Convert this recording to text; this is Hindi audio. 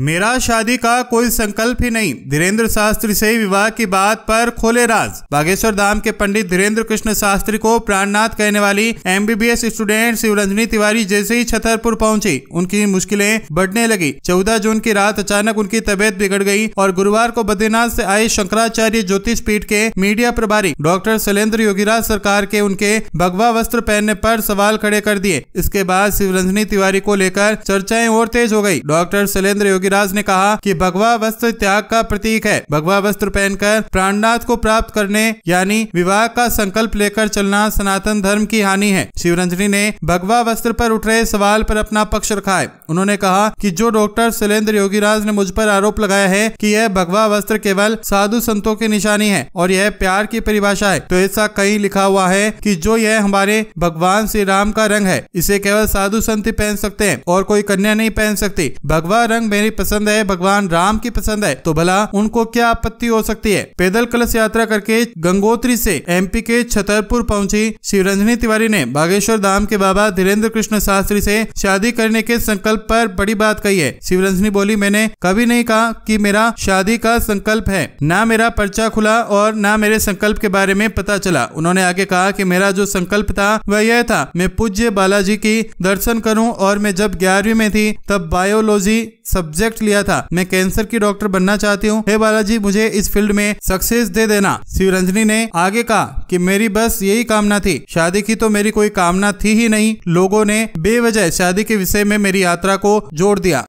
मेरा शादी का कोई संकल्प ही नहीं धीरेन्द्र शास्त्री से विवाह की बात पर खोले राज बागेश्वर धाम के पंडित धीरेन्द्र कृष्ण शास्त्री को प्राणनाथ कहने वाली एमबीबीएस स्टूडेंट शिवरंजनी तिवारी जैसे ही छतरपुर पहुंची उनकी मुश्किलें बढ़ने लगी 14 जून की रात अचानक उनकी तबियत बिगड़ गई और गुरुवार को बद्रीनाथ से आए शंकराचार्य ज्योतिष पीठ के मीडिया प्रभारी डॉक्टर शैलेन्द्र योगीराज सरकार के उनके भगवा वस्त्र पहनने पर सवाल खड़े कर दिए इसके बाद शिवरंजनी तिवारी को लेकर चर्चाएं और तेज हो गई डॉक्टर शैलेन्द्र योगीराज ने कहा कि भगवा वस्त्र त्याग का प्रतीक है भगवा वस्त्र पहनकर प्राणनाथ को प्राप्त करने यानी विवाह का संकल्प लेकर चलना सनातन धर्म की हानि है शिवरंजनी ने भगवा वस्त्र पर उठ रहे सवाल पर अपना पक्ष रखा है उन्होंने कहा कि जो डॉक्टर शैलेंद्र योगीराज ने मुझ पर आरोप लगाया है कि यह भगवा वस्त्र केवल साधु संतों की निशानी है और यह प्यार की परिभाषा है तो ऐसा कहीं लिखा हुआ है कि जो यह हमारे भगवान श्री राम का रंग है इसे केवल साधु संत पहन सकते हैं और कोई कन्या नहीं पहन सकती भगवा रंग मेरी पसंद है भगवान राम की पसंद है तो भला उनको क्या आपत्ति हो सकती है पैदल कलश यात्रा करके गंगोत्री से एमपी के छतरपुर पहुंची शिवरंजनी तिवारी ने बागेश्वर धाम के बाबा धीरेन्द्र कृष्ण शास्त्री से शादी करने के संकल्प पर बड़ी बात कही है शिवरंजनी बोली मैंने कभी नहीं कहा कि मेरा शादी का संकल्प है न मेरा पर्चा खुला और न मेरे संकल्प के बारे में पता चला उन्होंने आगे कहा कि मेरा जो संकल्प था वह यह था मैं पूज्य बालाजी की दर्शन करूं और मैं जब ग्यारहवीं में थी तब बायोलॉजी सब्जेक्ट सब्जेक्ट लिया था मैं कैंसर की डॉक्टर बनना चाहती हूँ हे बालाजी मुझे इस फील्ड में सक्सेस दे देना शिवरंजनी ने आगे कहा कि मेरी बस यही कामना थी शादी की तो मेरी कोई कामना थी ही नहीं लोगों ने बेवजह शादी के विषय में मेरी यात्रा को जोड़ दिया